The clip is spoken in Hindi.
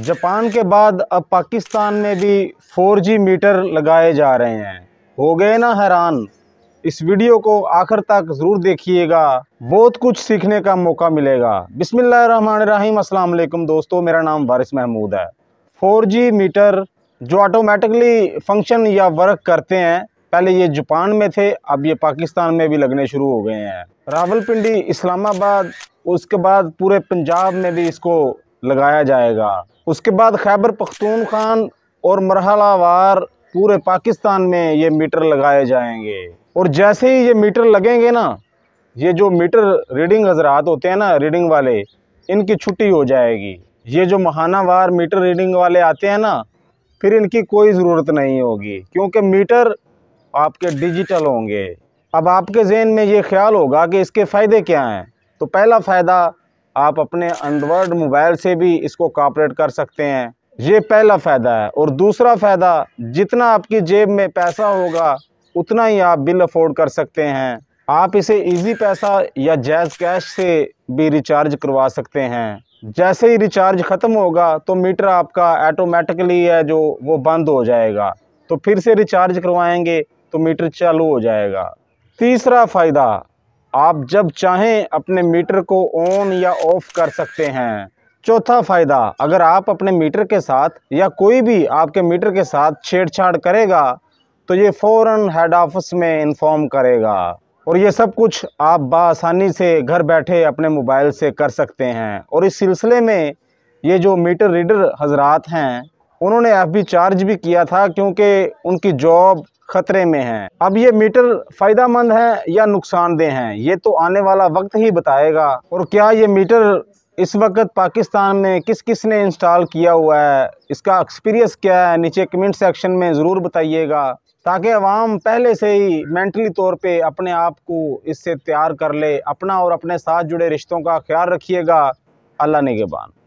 जापान के बाद अब पाकिस्तान में भी 4G मीटर लगाए जा रहे हैं हो गए ना हैरान इस वीडियो को आखिर तक ज़रूर देखिएगा बहुत कुछ सीखने का मौका मिलेगा बिसमीम असलम दोस्तों मेरा नाम वारिस महमूद है 4G मीटर जो ऑटोमेटिकली फंक्शन या वर्क करते हैं पहले ये जापान में थे अब ये पाकिस्तान में भी लगने शुरू हो गए हैं रावलपिंडी इस्लामाबाद उसके बाद पूरे पंजाब में भी इसको लगाया जाएगा उसके बाद खैबर पख्तून खान और मरहलावार पूरे पाकिस्तान में ये मीटर लगाए जाएंगे और जैसे ही ये मीटर लगेंगे ना ये जो मीटर रीडिंग हजरात होते हैं ना रीडिंग वाले इनकी छुट्टी हो जाएगी ये जो महानावार मीटर रीडिंग वाले आते हैं ना फिर इनकी कोई ज़रूरत नहीं होगी क्योंकि मीटर आपके डिजिटल होंगे अब आपके जहन में ये ख्याल होगा कि इसके फ़ायदे क्या हैं तो पहला फ़ायदा आप अपने एंड्रॉयड मोबाइल से भी इसको कॉपरेट कर सकते हैं ये पहला फ़ायदा है और दूसरा फ़ायदा जितना आपकी जेब में पैसा होगा उतना ही आप बिल अफोर्ड कर सकते हैं आप इसे इजी पैसा या जैज़ कैश से भी रिचार्ज करवा सकते हैं जैसे ही रिचार्ज ख़त्म होगा तो मीटर आपका ऐटोमेटिकली है जो वो बंद हो जाएगा तो फिर से रिचार्ज करवाएंगे तो मीटर चालू हो जाएगा तीसरा फ़ायदा आप जब चाहें अपने मीटर को ऑन या ऑफ कर सकते हैं चौथा फ़ायदा अगर आप अपने मीटर के साथ या कोई भी आपके मीटर के साथ छेड़छाड़ करेगा तो ये फ़ौर हेड ऑफिस में इन्फॉर्म करेगा और ये सब कुछ आप बसानी से घर बैठे अपने मोबाइल से कर सकते हैं और इस सिलसिले में ये जो मीटर रीडर हजरात हैं उन्होंने एफ चार्ज भी किया था क्योंकि उनकी जॉब खतरे में हैं अब ये मीटर मंद है या नुकसानदेह हैं ये तो आने वाला वक्त ही बताएगा और क्या ये मीटर इस वक्त पाकिस्तान में किस किस ने इंस्टॉल किया हुआ है इसका एक्सपीरियंस क्या है नीचे कमेंट सेक्शन में ज़रूर बताइएगा ताकि अवाम पहले से ही मेंटली तौर पे अपने आप को इससे तैयार कर ले अपना और अपने साथ जुड़े रिश्तों का ख्याल रखिएगा अल्लाह निगेबान